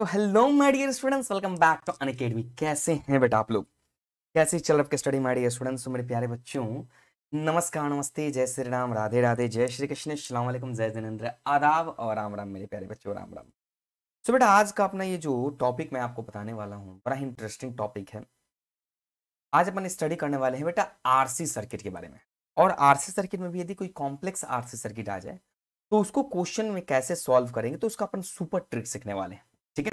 तो hello my dear students welcome back to Unacademy कैसे हैं बेटा आप लोग कैसे चल रहे आपके स्टडी माय डियर स्टूडेंट्स मेरे प्यारे बच्चों नमस्कार नमस्ते जय श्री राम राधे राधे जय श्री कृष्ण सलाम वालेकुम जय जिनेन्द्र आदाब और राम राम मेरे प्यारे बच्चों राम राम सो बेटा आज का अपना ये जो टॉपिक मैं आपको बताने वाला हूँ बड़ा इंटरेस्टिंग टॉपिक है आज अपन स्टडी करने वाले हैं बेटा सी सर्किट के बारे में और आरसी सर्किट में भी यदि कोई कॉम्प्लेक्स आरसी सर्किट आ जाए तो उसको क्वेश्चन में कैसे सॉल्व करेंगे तो उसका अपन सुपर ट्रिक सीखने वाले हैं ठीक है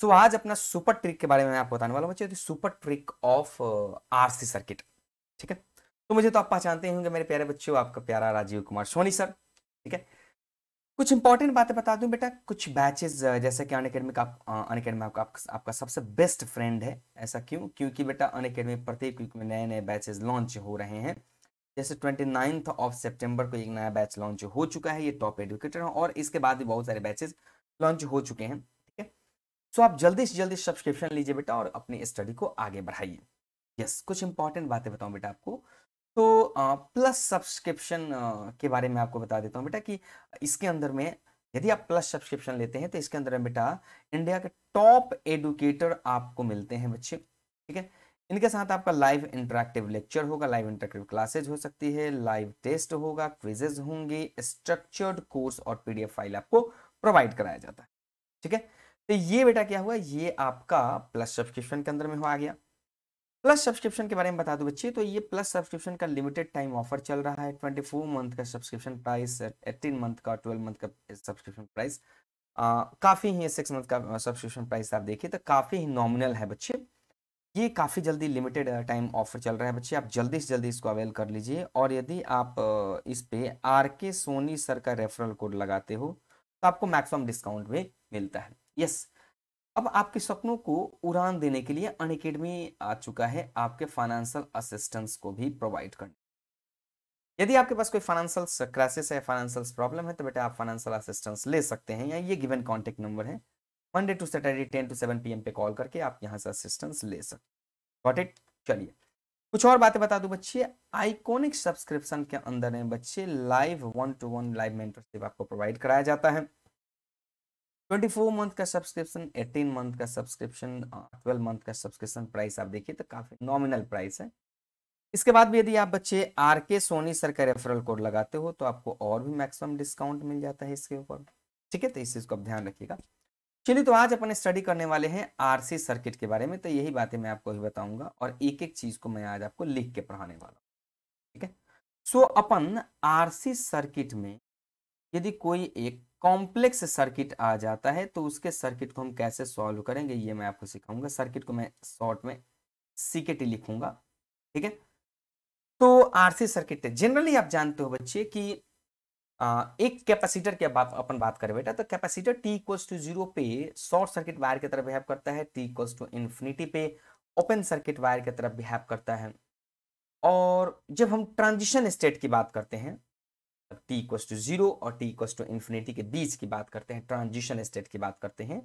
सो आज अपना सुपर ट्रिक के बारे में मैं आपको बताने वाला हूँ बच्चे super trick of RC circuit ठीक है तो मुझे तो आप पहचानते होंगे मेरे प्यारे बच्चों आपका प्यारा राजीव कुमार सोनी सर ठीक है कुछ इंपॉर्टेंट बातें बता दूं बेटा कुछ बैचेस uh, जैसे कि अन अकेडमी का अन uh, अकेडमी आपका आपका सबसे बेस्ट फ्रेंड है ऐसा क्यों क्योंकि बेटा अन अकेडमी प्रत्येक वीक में नए नए बैचेस लॉन्च हो रहे हैं जैसे ट्वेंटी नाइन्थ ऑफ सेप्टेम्बर को एक नया बैच लॉन्च हो चुका है ये टॉप एडुकेटर है और इसके बाद भी बहुत सारे बैचेज लॉन्च हो चुके हैं सो आप जल्दी से जल्दी सब्सक्रिप्शन लीजिए बेटा और अपनी स्टडी को आगे बढ़ाइए यस कुछ इंपॉर्टेंट बातें बताऊँ बेटा आपको तो प्लस सब्सक्रिप्शन के बारे में आपको बता देता हूँ बेटा कि इसके अंदर में यदि आप प्लस सब्सक्रिप्शन लेते हैं तो इसके अंदर में बेटा इंडिया के टॉप एडुकेटर आपको मिलते हैं बच्चे ठीक है इनके साथ आपका लाइव इंटरेक्टिव लेक्चर होगा लाइव इंटरेक्टिव क्लासेज हो सकती है लाइव टेस्ट होगा क्विजेज होंगे स्ट्रक्चर्ड कोर्स और पीडीएफ फाइल आपको प्रोवाइड कराया जाता है ठीक है तो ये बेटा क्या हुआ ये आपका प्लस सब्सक्रिप्शन के अंदर में हो आ गया प्लस सब्सक्रिप्शन के बारे में बता दो बच्चे तो ये प्लस सब्सक्रिप्शन का लिमिटेड टाइम ऑफर चल रहा है ट्वेंटी फोर मंथ का सब्सक्रिप्शन प्राइस एटीन मंथ का ट्वेल्व मंथ का सब्सक्रिप्शन प्राइस काफ़ी ही सिक्स मंथ का सब्सक्रिप्शन प्राइस आप देखिए तो काफ़ी ही नॉमिनल है बच्चे ये काफ़ी जल्दी लिमिटेड टाइम ऑफर चल रहा है बच्चे आप जल्दी से जल्दी इसको अवेल कर लीजिए और यदि आप इस पे आर के सोनी सर का रेफरल कोड लगाते हो तो आपको मैक्सिमम डिस्काउंट भी मिलता है यस अब आपके सपनों को उड़ान देने के लिए अन अकेडमी आ चुका है आपके फाइनेंशियल असिस्टेंस को भी प्रोवाइड करने यदि आपके पास कोई फाइनेंशियल क्राइसिस है फाइनेंशियल प्रॉब्लम है तो बेटा आप फाइनेंशियल असिस्टेंस ले सकते हैं या ये गिवन कॉन्टेक्ट नंबर है Monday to Saturday ten to seven P पे कॉल करके आप यहाँ से असिस्टेंस ले सकते वॉट इट चलिए कुछ और बातें बता दूं बच्चे आइकॉनिक सब्सक्रिप्शन के अंदर में बच्चे live one to one live mentorship आपको प्रोवाइड कराया जाता है ट्वेंटी फोर मंथ का सब्सक्रिप्शन एटीन मंथ का सब्सक्रिप्शन ट्वेल्व मंथ का सब्सक्रिप्शन प्राइस आप देखिए तो काफ़ी नॉमिनल प्राइस है इसके बाद भी यदि आप बच्चे आर के सोनी सर का रेफरल कोड लगाते हो तो आपको और भी मैक्सिमम डिस्काउंट मिल जाता है इसके ऊपर ठीक है तो इस चीज़ को आप ध्यान रखिएगा चलिए तो आज अपन स्टडी करने वाले हैं आरसी सर्किट के बारे में तो यही बातें मैं आपको भी बताऊंगा और एक एक चीज़ को मैं आज आपको लिख के पढ़ाने वाला हूँ ठीक है सो अपन आरसी सर्किट में यदि कोई एक कॉम्प्लेक्स सर्किट आ जाता है तो उसके सर्किट को हम कैसे सॉल्व करेंगे ये मैं आपको सिखाऊंगा सर्किट को मैं शॉर्ट में सीकेटी लिखूंगा ठीक है तो आरसी सर्किट जनरली आप जानते हो बच्चे कि आ, एक कैपेसिटर की बात अपन बात करें बेटा तो capacitor T equals to zero पे शॉर्ट सर्किट वायर की तरफ बिहेव करता है टी इक्वल्स टू इन्फिनिटी पे ओपन सर्किट वायर की तरफ बिहेव करता है और जब हम ट्रांजिशन स्टेट की बात करते हैं T t equals to zero और टी इक्वस टू इन्फिनिटी के बीच की बात करते हैं ट्रांजिशन स्टेट की बात करते हैं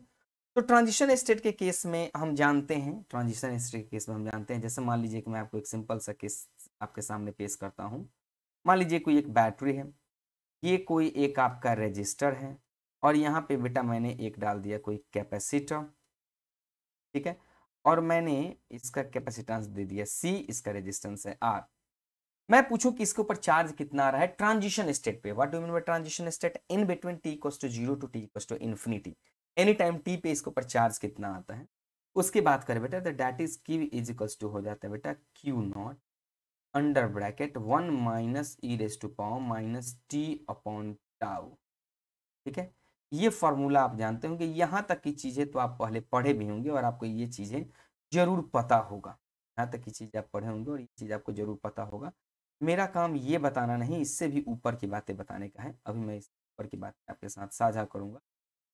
तो ट्रांजिशन स्टेट के केस में हम जानते हैं ट्रांजिशन स्टेट के केस में हम जानते हैं जैसे मान लीजिए कि मैं आपको एक सिंपल सा केस आपके सामने पेश करता हूँ मान लीजिए कोई एक बैटरी है ये कोई एक आपका रजिस्टर है और यहाँ पे बेटा मैंने एक डाल दिया कोई कैपेसिटर ठीक है और मैंने इसका कैपेसिटेंस दे दिया सी इसका रेजिस्टेंस है आर मैं पूछूं कि इसके ऊपर चार्ज कितना आ रहा है ट्रांजिशन स्टेट पे what do mean by transition state in between T equals to zero to T equals to infinity any time T पे इसके ऊपर चार्ज कितना आता है उसकी बात करें बेटा तो that is Q is equals to हो जाता है बेटा Q not under bracket one minus E raise to power minus T upon tau ठीक है ये फॉर्मूला आप जानते होंगे यहाँ तक की चीज़ें तो आप पहले पढ़े भी होंगे और आपको ये चीज़ें जरूर पता होगा यहाँ तक की चीज़ आप पढ़े होंगे और ये चीज़ आपको जरूर पता होगा मेरा काम ये बताना नहीं इससे भी ऊपर की बातें बताने का है अभी मैं इस ऊपर की बात आपके साथ साझा करूंगा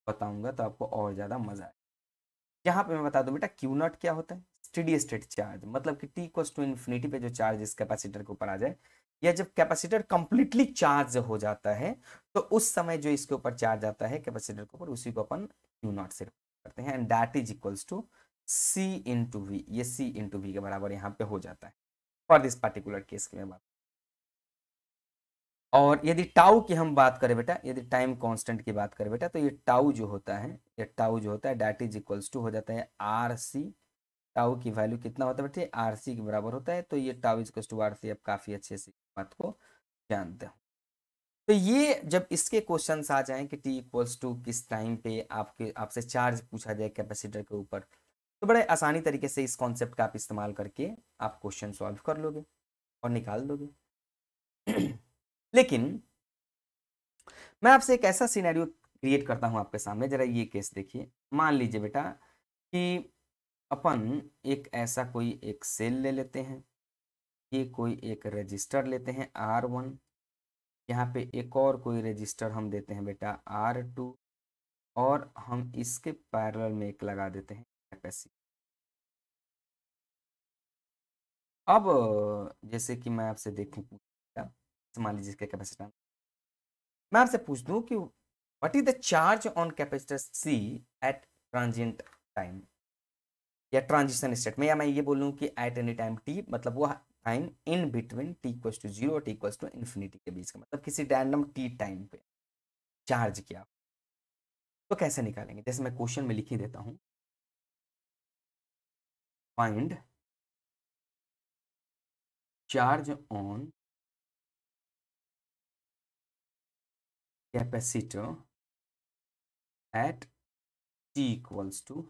बताऊँगा तो आपको और ज़्यादा मज़ा आएगा यहाँ पे मैं बता दूँ बेटा क्यू नॉट क्या होता है स्टडी स्टेट चार्ज मतलब कि टी इक्वस टू इन्फिनिटी पे जो चार्ज इस कैपेसिटर के ऊपर आ जाए या जब कैपेसिटर कंप्लीटली चार्ज हो जाता है तो उस समय जो इसके ऊपर चार्ज आता है कैपेसिटर के ऊपर उसी को अपन क्यू नॉट से करते हैं and that is equals to C into V ये सी इंटू वी के बराबर यहाँ पे हो जाता है फॉर दिस पर्टिकुलर केस की मैं बात और यदि टाउ की हम बात करें बेटा यदि टाइम कांस्टेंट की बात करें बेटा तो ये टाउ जो होता है ये टाउ जो होता है डैट इज इक्वल्स टू हो जाता है आर सी टाउ की वैल्यू कितना होता है बेटे आर सी के बराबर होता है तो ये tau is equals to R C आप काफ़ी अच्छे से बात को जानते हो तो ये जब इसके क्वेश्चन आ जाए कि टी इक्वल्स टू किस टाइम पे आपके आपसे चार्ज पूछा जाए कैपेसिटर के ऊपर तो बड़े आसानी तरीके से इस कॉन्सेप्ट का आप इस्तेमाल करके आप क्वेश्चन सॉल्व कर लोगे और निकाल दोगे लेकिन मैं आपसे एक ऐसा सीनैरियो क्रिएट करता हूं आपके सामने जरा ये केस देखिए मान लीजिए बेटा कि अपन एक ऐसा कोई एक सेल ले लेते हैं ये कोई एक रजिस्टर लेते हैं आर वन यहाँ पे एक और कोई रजिस्टर हम देते हैं बेटा आर टू और हम इसके पैरेलल में एक लगा देते हैं कैपेसिटी अब जैसे कि मैं आपसे देखूं मान लीजिए इसके कैपेसिटर मैं आपसे पूछ दूं कि what is the charge on capacitor C at transient time या ट्रांजिशन स्टेट में या मैं ये बोलूँ कि एट एनी टाइम टी मतलब वो time in between T equals to zero T equals to infinity के बीच का मतलब किसी रैंडम टी टाइम पे चार्ज किया तो कैसे निकालेंगे जैसे मैं क्वेश्चन में लिख ही देता हूँ find charge on capacitor at t equals to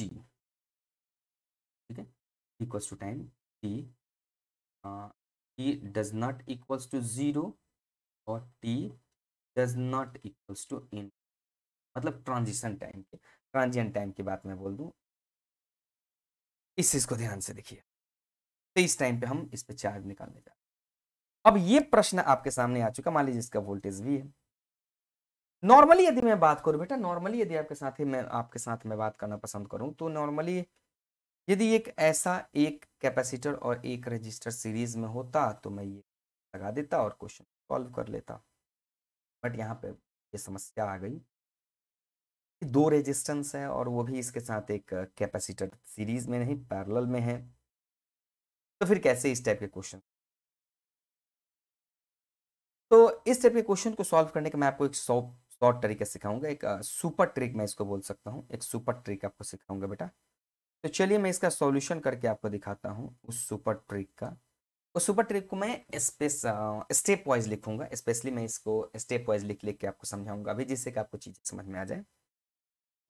t ठीक है equals to time t uh, t does not equals to zero और t does not equals to in मतलब ट्रांजिशन टाइम के ट्रांजियन टाइम की बात मैं बोल दूं इस चीज को ध्यान से देखिए तो इस टाइम पे हम इस पे चार्ज निकालने जा रहे हैं अब ये प्रश्न आपके सामने आ चुका मान लीजिए इसका वोल्टेज भी है नॉर्मली यदि मैं बात करूं बेटा नॉर्मली यदि आपके साथ ही मैं आपके साथ मैं बात करना पसंद करूं तो नॉर्मली यदि एक ऐसा एक कैपेसिटर और एक रजिस्टर सीरीज में होता तो मैं ये लगा देता और क्वेश्चन सॉल्व कर लेता बट यहाँ पे ये समस्या आ गई दो रेजिस्टेंस है और वो भी इसके साथ एक कैपेसिटर सीरीज में नहीं पैरेलल में है तो फिर कैसे इस टाइप के क्वेश्चन तो इस टाइप के क्वेश्चन को सॉल्व करने का मैं आपको एक शॉर्ट तरीके सिखाऊंगा एक सुपर ट्रिक मैं इसको बोल सकता हूँ एक सुपर ट्रिक आपको सिखाऊंगा बेटा तो चलिए मैं इसका सॉल्यूशन करके आपको दिखाता हूँ उस सुपर ट्रिक का उस सुपर ट्रिक को मैं स्पेस स्टेप वाइज लिखूंगा स्पेशली मैं इसको स्टेप वाइज लिख लिख के आपको समझाऊंगा अभी जिससे कि आपको चीज़ें समझ में आ जाए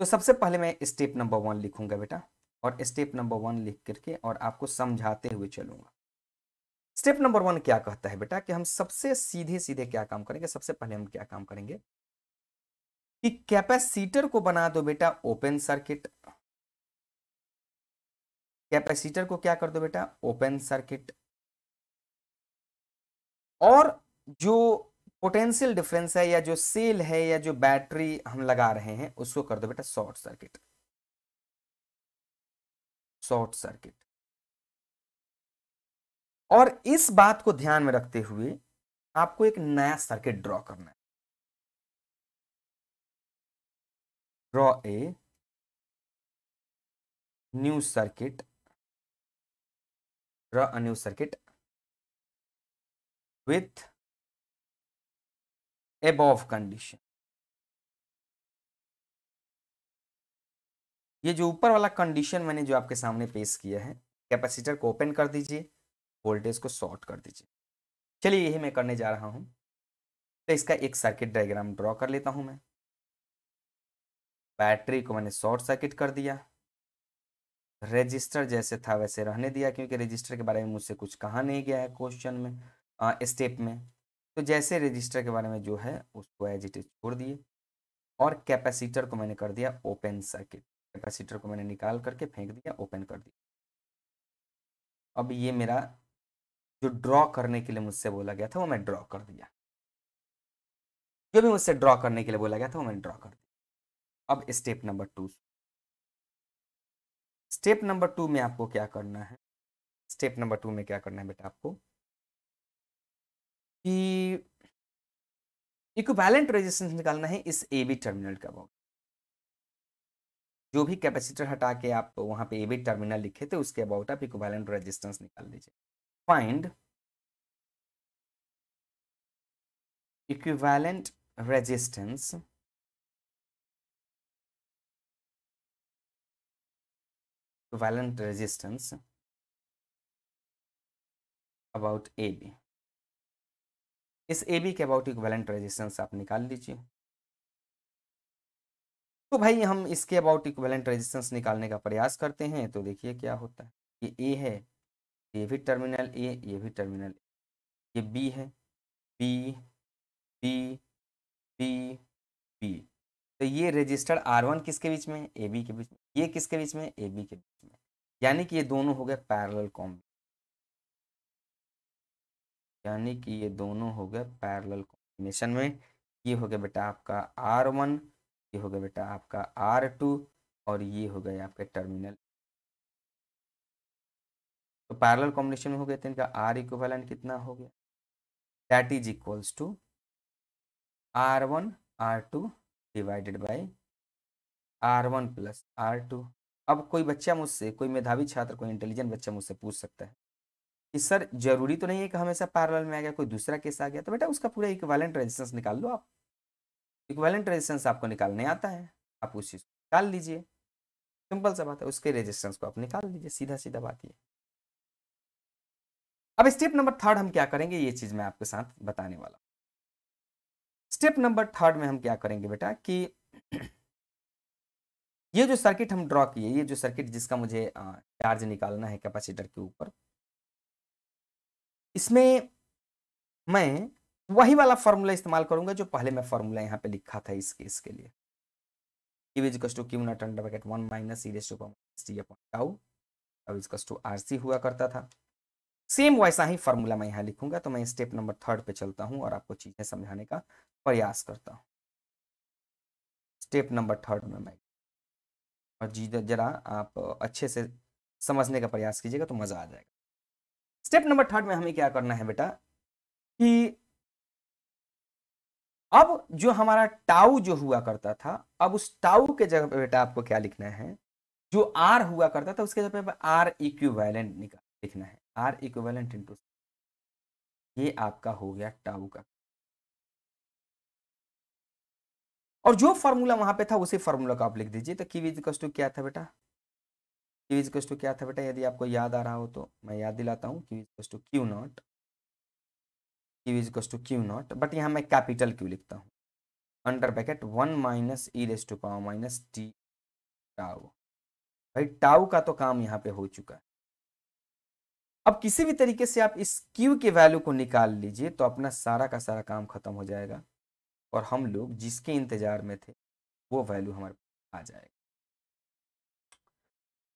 तो सबसे पहले मैं स्टेप नंबर वन लिखूंगा बेटा और स्टेप नंबर वन लिख करके और आपको समझाते हुए चलूंगा स्टेप नंबर वन क्या कहता है बेटा कि हम सबसे सीधे सीधे क्या काम करेंगे सबसे पहले हम क्या काम करेंगे कि कैपेसिटर को बना दो बेटा ओपन सर्किट कैपेसिटर को क्या कर दो बेटा ओपन सर्किट और जो पोटेंशियल डिफरेंस है या जो सेल है या जो बैटरी हम लगा रहे हैं उसको कर दो बेटा शॉर्ट सर्किट शॉर्ट सर्किट और इस बात को ध्यान में रखते हुए आपको एक नया सर्किट ड्रॉ करना है draw a new circuit draw a new circuit with above condition ये जो ऊपर वाला कंडीशन मैंने जो आपके सामने पेश किया है कैपेसिटर को ओपन कर दीजिए वोल्टेज को शॉर्ट कर दीजिए चलिए यही मैं करने जा रहा हूँ तो इसका एक सर्किट डायग्राम ड्रॉ कर लेता हूँ मैं बैटरी को मैंने शॉर्ट सर्किट कर दिया रजिस्टर जैसे था वैसे रहने दिया क्योंकि रजिस्टर के बारे में मुझसे कुछ कहा नहीं गया है क्वेश्चन में स्टेप में तो जैसे रजिस्टर के बारे में जो है उसको एज इट इज छोड़ दिए और कैपेसिटर को मैंने कर दिया ओपन सर्किट कैपेसिटर को मैंने निकाल करके फेंक दिया ओपन कर दिया अब ये मेरा जो ड्रॉ करने के लिए मुझसे बोला गया था वो मैं ड्रॉ कर दिया जो भी मुझसे ड्रॉ करने के लिए बोला गया था वो मैंने ड्रॉ कर दिया अब step number two step number two में आपको क्या करना है स्टेप नंबर टू में क्या करना है बेटा आपको कि इक्विवेलेंट रेजिस्टेंस निकालना है इस ए बी टर्मिनल का अबाउट जो भी कैपेसिटर हटा के आप वहां पे ए बी टर्मिनल लिखे थे उसके अबाउट आप इक्विवेलेंट रेजिस्टेंस निकाल लीजिए find equivalent resistance equivalent resistance about AB इस AB के अबाउट इक्वेलेंट रेजिस्टेंस आप निकाल लीजिए तो भाई हम इसके अबाउट इक्वेलेंट रेजिस्टेंस निकालने का प्रयास करते हैं तो देखिए क्या होता है ये A है ये भी टर्मिनल ए ये भी टर्मिनल ये बी है बी बी बी बी तो ये रजिस्टर्ड आर वन किसके बीच में ए बी के बीच में ये किसके बीच में ए बी के बीच में यानी कि ये दोनों हो गए पैरेलल कॉम्बिनेशन यानी कि ये दोनों हो गए पैरेलल कॉम्बिनेशन में ये हो गया बेटा आपका आर वन ये हो गया बेटा आपका आर टू और ये हो गया आपके टर्मिनल तो पैरेलल कॉम्बिनेशन में हो गया तो इनका आर इक्विवेलेंट कितना हो गया that is equals to R one R two divided by R one plus R two अब कोई बच्चा मुझसे कोई मेधावी छात्र कोई इंटेलिजेंट बच्चा मुझसे पूछ सकता है कि सर जरूरी तो नहीं है कि हमेशा पैरेलल में आ गया कोई दूसरा केस आ गया तो बेटा उसका पूरा इक्वालेंट रेजिस्टेंस निकाल लो आप इक्वेलेंट रेजिस्टेंस आपको निकालने आता है आप उस चीज़ को निकाल लीजिए सिंपल सा बात है उसके रेजिस्टेंस को आप निकाल लीजिए सीधा सीधा बात ये अब स्टेप नंबर थर्ड हम क्या करेंगे ये चीज मैं आपके साथ बताने वाला स्टेप नंबर थर्ड में हम क्या करेंगे बेटा कि ये जो सर्किट हम ड्रॉ किए ये जो सर्किट जिसका मुझे चार्ज निकालना है कैपेसिटर के ऊपर इसमें मैं वही वाला फॉर्मूला इस्तेमाल करूंगा जो पहले मैं फॉर्मूला यहाँ पे लिखा था इस केस के लिए अब आर सी हुआ करता था सेम वैसा ही फॉर्मूला मैं यहाँ लिखूंगा तो मैं स्टेप नंबर थर्ड पे चलता हूँ और आपको चीज़ें समझाने का प्रयास करता हूँ स्टेप नंबर थर्ड में मैं और जी जरा आप अच्छे से समझने का प्रयास कीजिएगा तो मज़ा आ जाएगा स्टेप नंबर थर्ड में हमें क्या करना है बेटा कि अब जो हमारा टाउ जो हुआ करता था अब उस टाउ के जगह पे बेटा आपको क्या लिखना है जो आर हुआ करता था उसके जगह पे आर इक्विवेलेंट निकाल लिखना है आर इक्वेलेंट इंटू ये आपका हो गया टाउ का और जो फॉर्मूला वहां पे था उसी फॉर्मूला का आप लिख दीजिए तो की विज टू क्या था बेटा की इज टू क्या था बेटा यदि आपको याद आ रहा हो तो मैं याद दिलाता हूँ Q to Q not Q is to Q not but यहाँ मैं कैपिटल क्यू लिखता हूँ under bracket one minus E raise to power minus T tau भाई टाउ का तो काम यहाँ पे हो चुका है अब किसी भी तरीके से आप इस क्यू के वैल्यू को निकाल लीजिए तो अपना सारा का सारा काम खत्म हो जाएगा और हम लोग जिसके इंतजार में थे वो वैल्यू हमारे आ जाएगा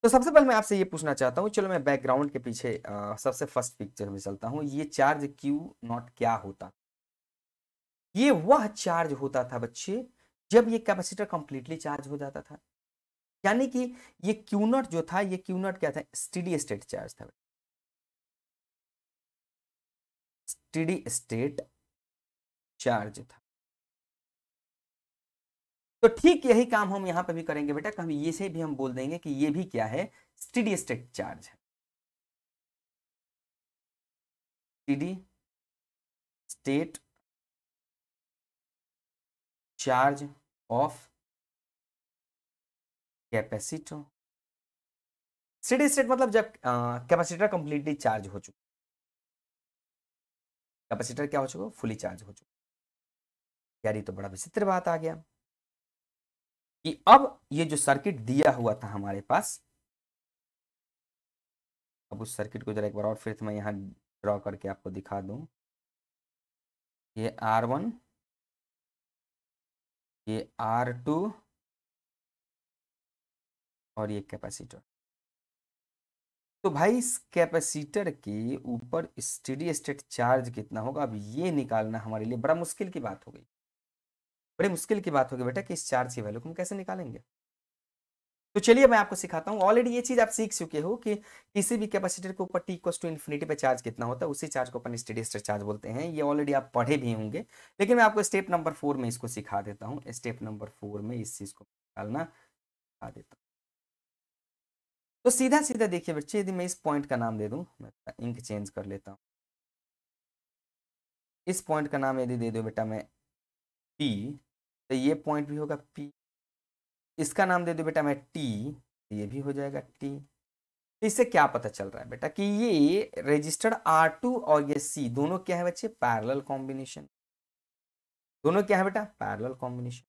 तो सबसे पहले मैं आपसे ये पूछना चाहता हूँ चलो मैं बैकग्राउंड के पीछे आ, सबसे फर्स्ट पिक्चर में चलता हूँ ये चार्ज क्यू नॉट क्या होता ये वह चार्ज होता था बच्चे जब ये कैपेसिटर कंप्लीटली चार्ज हो जाता था यानी कि ये क्यू नॉट जो था ये क्यू नॉट क्या था स्टेडी स्टेट चार्ज था स्टेडी स्टेट चार्ज था तो ठीक यही काम हम यहां पर भी करेंगे बेटा हम ये से भी हम बोल देंगे कि ये भी क्या है स्टडी स्टेट चार्ज है steady state charge of capacitor steady state मतलब जब कैपेसिटर कंप्लीटली चार्ज हो चुका कैपेसिटर क्या हो चुका फुली चार्ज हो चुका यार ये तो बड़ा विचित्र बात आ गया कि अब ये जो सर्किट दिया हुआ था हमारे पास अब उस सर्किट को जरा एक बार और फिर मैं यहाँ ड्रॉ करके आपको दिखा दूं ये आर वन ये आर टू और ये कैपेसिटर तो भाई इस कैपेसिटर के ऊपर स्टेडी स्टेट चार्ज कितना होगा अब ये निकालना हमारे लिए बड़ा मुश्किल की बात हो गई बड़ी मुश्किल की बात होगी बेटा कि इस चार्ज की वैल्यू को हम कैसे निकालेंगे तो चलिए मैं आपको सिखाता हूँ ऑलरेडी ये चीज आप सीख चुके हो कि किसी भी कैपेसिटर के ऊपर टी इक्वस टू इन्फिनिटी पे चार्ज कितना होता है उसी चार्ज को अपन स्टेडी स्टेट चार्ज बोलते हैं ये ऑलरेडी आप पढ़े भी होंगे लेकिन मैं आपको स्टेप नंबर फोर में इसको सिखा देता हूँ स्टेप नंबर फोर में इस चीज को निकालना सिखा देता हूँ तो सीधा सीधा देखिए बच्चे यदि मैं इस पॉइंट का नाम दे दूं मैं इंक चेंज कर लेता हूं इस पॉइंट का नाम यदि दे दो बेटा मैं पी तो ये पॉइंट भी होगा पी इसका नाम दे दो बेटा मैं टी तो ये भी हो जाएगा टी तो इससे क्या पता चल रहा है बेटा कि ये रजिस्टर्ड आर टू और ये सी दोनों क्या है बच्चे पैरल कॉम्बिनेशन दोनों क्या है बेटा पैरल कॉम्बिनेशन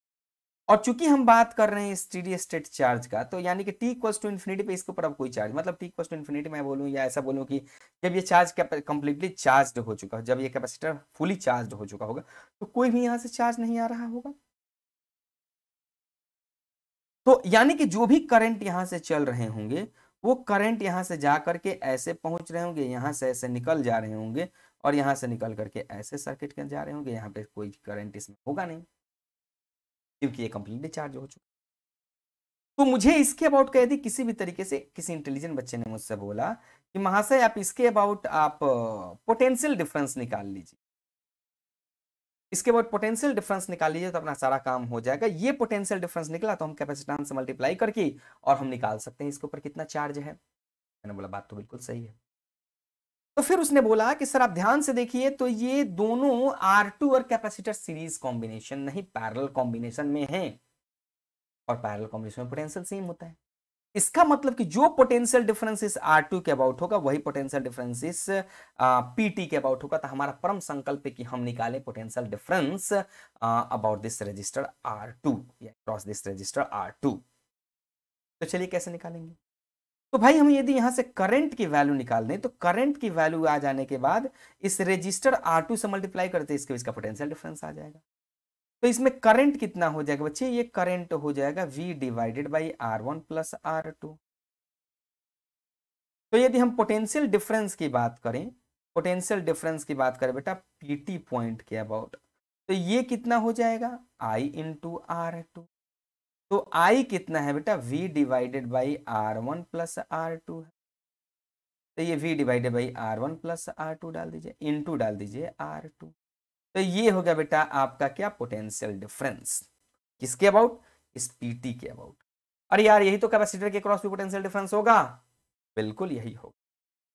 और चूंकि हम बात कर रहे हैं स्टीडी स्टेट चार्ज का तो यानी कि टी इक्वल्स टू इन्फिनिटी पे इसके ऊपर अब कोई चार्ज मतलब टी इक्वल्स टू इन्फिनिटी मैं बोलूँ या ऐसा बोलूँ कि जब ये चार्ज कंप्लीटली चार्ज हो चुका हो जब ये कैपेसिटर फुली चार्ज हो चुका होगा तो कोई भी यहाँ से चार्ज नहीं आ रहा होगा तो यानी कि जो भी करंट यहाँ से चल रहे होंगे वो करंट यहाँ से जा करके ऐसे पहुंच रहे होंगे यहाँ से ऐसे निकल जा रहे होंगे और यहाँ से निकल करके ऐसे सर्किट के जा रहे होंगे यहाँ पे कोई करंट इसमें होगा नहीं क्योंकि ये कंप्लीटली चार्ज हो चुका तो मुझे इसके अबाउट कह दी किसी भी तरीके से किसी इंटेलिजेंट बच्चे ने मुझसे बोला कि महाशय आप इसके अबाउट आप पोटेंशियल डिफरेंस निकाल लीजिए इसके बाद पोटेंशियल डिफरेंस निकाल लीजिए तो अपना सारा काम हो जाएगा ये पोटेंशियल डिफरेंस निकला तो हम कैपेसिटेंस से मल्टीप्लाई करके और हम निकाल सकते हैं इसके ऊपर कितना चार्ज है मैंने बोला बात तो बिल्कुल सही है तो फिर उसने बोला कि सर आप ध्यान से देखिए तो ये दोनों आर टू और कैपेसिटर सीरीज कॉम्बिनेशन नहीं पैरल कॉम्बिनेशन में है और पैरल कॉम्बिनेशन में पोटेंशियल सेम होता है इसका मतलब कि जो potential differences R2 R two के अबाउट होगा वही पोटेंशियल डिफरेंसिस इस पी टी के अबाउट होगा तो हमारा परम संकल्प है कि हम निकालें potential difference about this resistor R two cross this resistor R two तो चलिए कैसे निकालेंगे तो भाई हम यदि यहाँ से करंट की वैल्यू निकाल दें तो करंट की वैल्यू आ जाने के बाद इस रजिस्टर आर टू से मल्टीप्लाई करते इसके इसके का पोटेंशियल डिफरेंस आ जाएगा तो इसमें करंट कितना हो जाएगा बच्चे ये करंट हो जाएगा V divided by R one plus R two तो यदि हम पोटेंशियल डिफरेंस की बात करें पोटेंशियल डिफरेंस की बात करें बेटा पीटी पॉइंट के अबाउट तो ये कितना हो जाएगा आई इंटू आर टू तो आई कितना है बेटा V divided by R one plus R two है तो ये V divided by R1 one plus R डाल दीजिए इन टू डाल दीजिए R2 तो ये हो गया बेटा आपका क्या पोटेंशियल डिफरेंस किसके अबाउट इस के अबाउट अरे यार यही तो कैपेसिटर के क्रॉस भी पोटेंशियल डिफरेंस होगा बिल्कुल यही होगा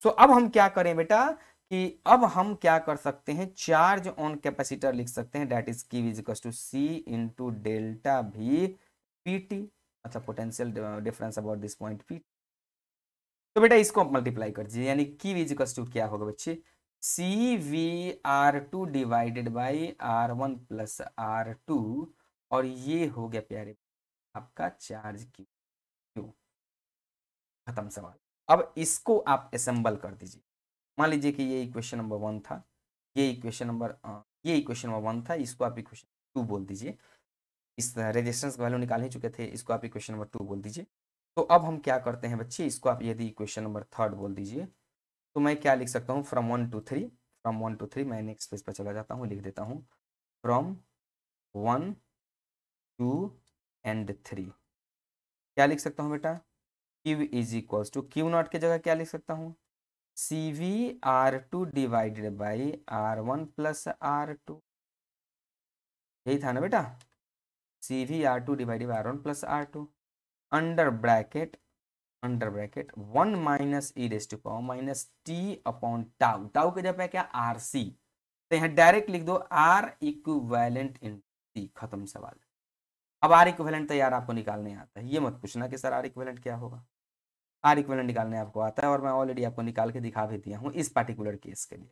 सो so, अब हम क्या करें बेटा कि अब हम क्या कर सकते हैं चार्ज ऑन कैपेसिटर लिख सकते हैं that is Q delta V PT अच्छा potential difference about this point PT तो बेटा इसको मल्टीप्लाई कर दीजिए यानी की इक्वल्स टू क्या होगा बच्चे C V R two divided by R one plus R two और ये हो गया प्यारे आपका चार्ज क्यू क्यू खत्म सवाल अब इसको आप असेंबल कर दीजिए मान लीजिए कि ये इक्वेशन नंबर वन था ये इक्वेशन नंबर uh, ये इक्वेशन नंबर वन था इसको आप इक्वेशन टू बोल दीजिए इस रेजिस्टेंस का वैल्यू निकाल ही चुके थे इसको आप इक्वेशन नंबर टू बोल दीजिए तो अब हम क्या करते हैं बच्चे इसको आप यदि इक्वेशन नंबर थर्ड बोल दीजिए तो मैं क्या लिख सकता हूँ from one two three from one two three मैं नेक्स्ट पेज पर चला जाता हूँ लिख देता हूँ from one two and three क्या लिख सकता हूँ बेटा Q is equals to Q not की जगह क्या लिख सकता हूँ C V R two divided by R one plus R two यही था ना बेटा C V R two divide by R one plus R to under bracket under bracket one minus E raise to power minus T upon tau tau के जब है क्या R C तो यहाँ डायरेक्ट लिख दो आर इक्वेलेंट इन टी खत्म सवाल अब आर इक्वेलेंट तो यार आपको निकालने आता है ये मत पूछना कि सर आर इक्वेलेंट क्या होगा आर इक्वेलेंट निकालने आपको आता है और मैं ऑलरेडी आपको निकाल के दिखा भी दिया हूँ इस पार्टिकुलर केस के लिए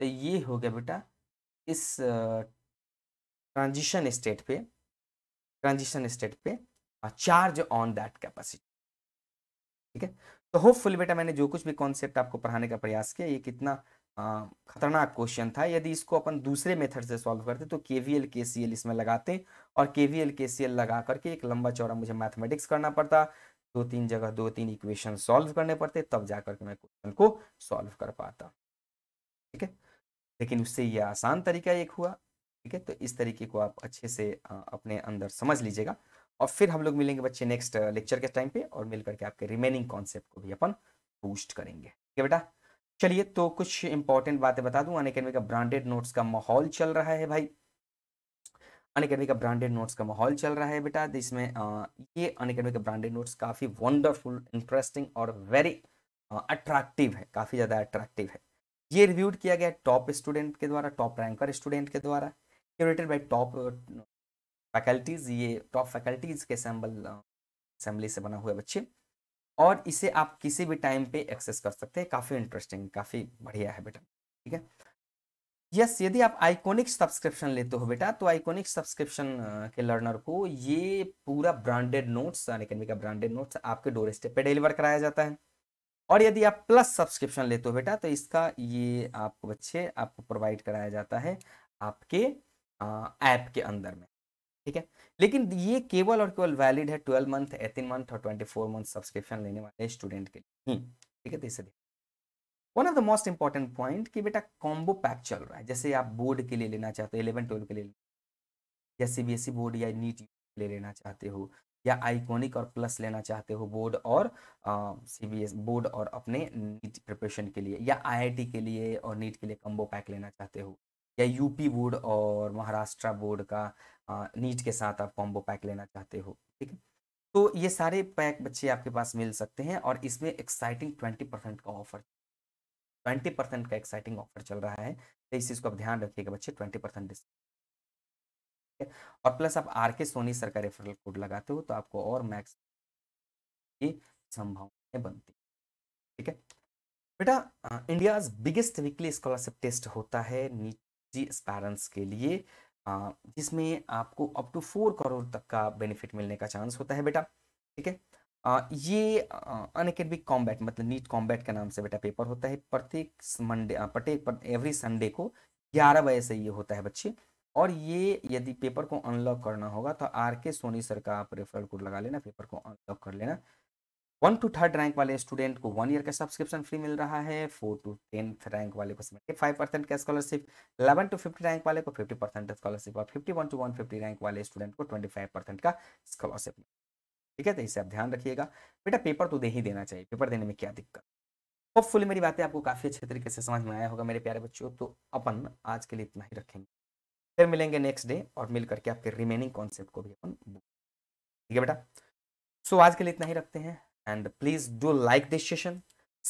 तो ये हो गया बेटा इस ट्रांजिशन स्टेट पे ट्रांजिशन स्टेट पे हाँ, चार्ज ऑन दैट कैपेसिटी ठीक है तो होपफुली बेटा मैंने जो कुछ भी कॉन्सेप्ट आपको पढ़ाने का प्रयास किया ये कितना खतरनाक क्वेश्चन था यदि इसको अपन दूसरे मेथड से सॉल्व करते तो के वी एल के सी एल इसमें लगाते और के वी एल के सी एल लगा करके एक लंबा चौड़ा मुझे मैथमेटिक्स करना पड़ता दो तीन जगह दो तीन इक्वेशन सॉल्व करने पड़ते तब जा करके मैं क्वेश्चन को सॉल्व कर पाता ठीक है लेकिन उससे ये आसान तरीका एक हुआ ठीक है तो इस तरीके को आप अच्छे से अपने अंदर समझ लीजिएगा और फिर हम लोग मिलेंगे बच्चे नेक्स्ट लेक्चर के टाइम पे और मिल करके आपके रिमेनिंग कॉन्सेप्ट को भी अपन बूस्ट करेंगे ठीक है बेटा चलिए तो कुछ इंपॉर्टेंट बातें बता दूं अनकेडमी का ब्रांडेड नोट्स का माहौल चल रहा है भाई अनकेडमी का ब्रांडेड नोट्स का माहौल चल रहा है बेटा जिसमें ये अनकेडमी का ब्रांडेड नोट्स काफ़ी वंडरफुल इंटरेस्टिंग और वेरी अट्रैक्टिव है काफ़ी ज़्यादा अट्रैक्टिव है ये रिव्यूड किया गया टॉप स्टूडेंट के द्वारा टॉप रैंकर स्टूडेंट के द्वारा क्यूरेटेड बाई टॉप फैकल्टीज ये टॉप फैकल्टीज के असेंबल असेंबली uh, से बना हुआ बच्चे और इसे आप किसी भी टाइम पे एक्सेस कर सकते हैं काफ़ी इंटरेस्टिंग काफ़ी बढ़िया है बेटा ठीक है यस यदि आप आइकोनिक सब्सक्रिप्शन लेते हो बेटा तो आइकोनिक सब्सक्रिप्शन uh, के लर्नर को ये पूरा ब्रांडेड नोट्स अकेडमी का ब्रांडेड नोट्स आपके डोर स्टेप पर डिलीवर कराया जाता है और यदि आप प्लस सब्सक्रिप्शन लेते हो बेटा तो इसका ये आपको बच्चे आपको प्रोवाइड कराया जाता है आपके ऐप के अंदर में ठीक है लेकिन ये केवल और केवल वैलिड है ट्वेल्व मंथ एटीन मंथ और ट्वेंटी फोर मंथ सब्सक्रिप्शन लेने वाले स्टूडेंट के लिए ठीक है तो इसे one of the most important point कि बेटा कॉम्बो पैक चल रहा है जैसे आप बोर्ड के लिए लेना चाहते हो इलेवन ट्वेल्व के लिए या C B S E board या नीट के लिए लेना चाहते हो या आइकोनिक और प्लस लेना चाहते हो बोर्ड और सी बी एस बोर्ड और अपने नीट प्रिपरेशन के लिए या आई आई टी के लिए और नीट के लिए कॉम्बो पैक लेना चाहते हो या यूपी बोर्ड और महाराष्ट्र बोर्ड का नीट के साथ आप कॉम्बो पैक लेना चाहते हो ठीक है तो ये सारे पैक बच्चे आपके पास मिल सकते हैं और इसमें एक्साइटिंग ट्वेंटी परसेंट का ऑफर ट्वेंटी परसेंट का एक्साइटिंग ऑफर चल रहा है तो इस चीज़ को आप ध्यान रखिएगा बच्चे ट्वेंटी परसेंट डिस्काउंट और प्लस आप आर के सोनी सर का रेफरल कोड लगाते हो तो आपको और मैक्स की संभावनाएं बनती ठीक है बेटा India's biggest weekly scholarship test होता है नीट जी स्पैरेंट्स के लिए जिसमें आपको अप टू फोर करोड़ तक का बेनिफिट मिलने का चांस होता है बेटा ठीक है ये अनकेडमिक कॉम्बैट मतलब नीट कॉम्बैट के नाम से बेटा पेपर होता है प्रत्येक मंडे प्रत्येक एवरी संडे को ग्यारह बजे से ये होता है बच्चे और ये यदि पेपर को अनलॉक करना होगा तो आर के सोनी सर का आप रेफरल कोड लगा लेना पेपर को अनलॉक कर लेना वन टू थर्ड रैंक वाले स्टूडेंट को वन ईयर का सब्सक्रिप्शन फ्री मिल रहा है फोर टू टेंथ रैंक वाले को सेवेंटी फाइव परसेंट का scholarship eleven to fifty rank वाले को फिफ्टी परसेंट स्कॉलरशिप और fifty one to one fifty rank वाले स्टूडेंट को ट्वेंटी फाइव परसेंट का स्कॉलरशिप ठीक है तो इसे आप ध्यान रखिएगा बेटा पेपर तो दे ही देना चाहिए पेपर देने में क्या दिक्कत होपफुली मेरी बातें आपको काफ़ी अच्छे तरीके से समझ में आया होगा मेरे प्यारे बच्चों तो अपन आज के लिए इतना ही रखेंगे फिर मिलेंगे नेक्स्ट डे और मिल करके आपके रिमेनिंग कॉन्सेप्ट को भी अपन ठीक है बेटा सो आज के लिए इतना ही रखते हैं and please do like this session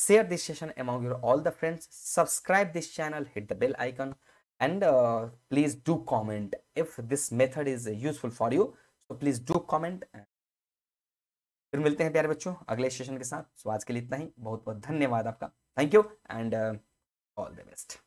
share this session among your all the friends subscribe this channel hit the bell icon and uh, please do comment if this method is useful for you so please do comment फिर मिलते हैं प्यारे बच्चों अगले session के साथ सो आज के लिए इतना ही बहुत बहुत धन्यवाद आपका thank you and all the best